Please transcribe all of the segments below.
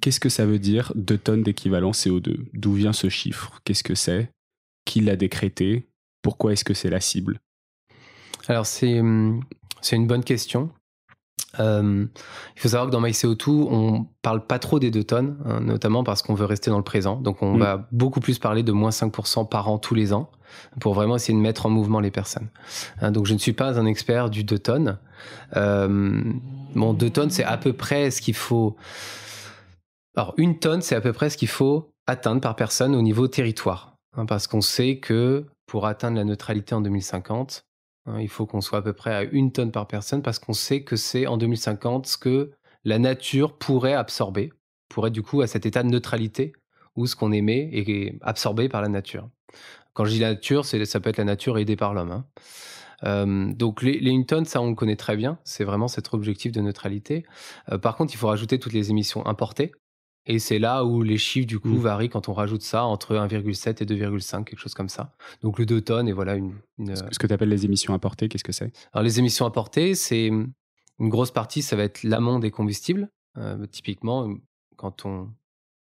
Qu'est-ce que ça veut dire 2 tonnes d'équivalent CO2 D'où vient ce chiffre Qu'est-ce que c'est Qui l'a décrété Pourquoi est-ce que c'est la cible Alors c'est hum, une bonne question. Hum, il faut savoir que dans MyCO2, on parle pas trop des 2 tonnes, hein, notamment parce qu'on veut rester dans le présent. Donc on mm. va beaucoup plus parler de moins 5% par an tous les ans pour vraiment essayer de mettre en mouvement les personnes. Hein. donc je ne suis pas un expert du 2 tonnes. Hum, bon, 2 tonnes, c'est à peu près ce qu'il faut alors, une tonne, c'est à peu près ce qu'il faut atteindre par personne au niveau territoire. Hein, parce qu'on sait que pour atteindre la neutralité en 2050, hein, il faut qu'on soit à peu près à une tonne par personne parce qu'on sait que c'est en 2050 ce que la nature pourrait absorber, pourrait du coup à cet état de neutralité où ce qu'on émet est absorbé par la nature. Quand je dis la nature, ça peut être la nature aidée par l'homme. Hein. Euh, donc les, une tonne, ça on le connaît très bien, c'est vraiment cet objectif de neutralité. Euh, par contre, il faut rajouter toutes les émissions importées, et c'est là où les chiffres, du coup, mm. varient quand on rajoute ça entre 1,7 et 2,5, quelque chose comme ça. Donc le 2 tonnes, et voilà une. Ce que tu appelles les émissions apportées, qu'est-ce que c'est Alors les émissions apportées, c'est une grosse partie, ça va être l'amont des combustibles. Euh, typiquement, quand on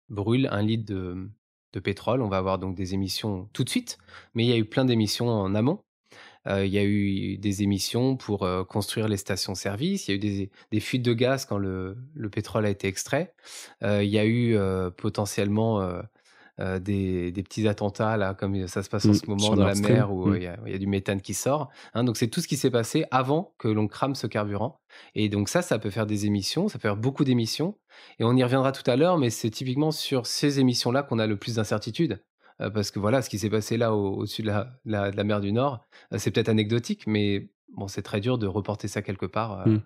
brûle un litre de, de pétrole, on va avoir donc des émissions tout de suite, mais il y a eu plein d'émissions en amont il y a eu des émissions pour construire les stations-service, il y a eu des, fuites de gaz quand le, pétrole a été extrait, il y a eu potentiellement des, petits attentats, comme ça se passe en mmh, ce moment dans la mer où mmh. il y, a du méthane qui sort. Hein. donc, c'est tout ce qui s'est passé avant que l'on crame ce carburant. Et donc, ça, ça peut faire des émissions, ça peut faire beaucoup d'émissions. Et on y reviendra tout à l'heure, mais c'est typiquement sur ces émissions-là qu'on a le plus d'incertitudes. Euh, parce que voilà, ce qui s'est passé là au sud de, la, mer du Nord, euh, c'est peut-être anecdotique, mais bon, c'est très dur de reporter ça quelque part. Euh, mmh.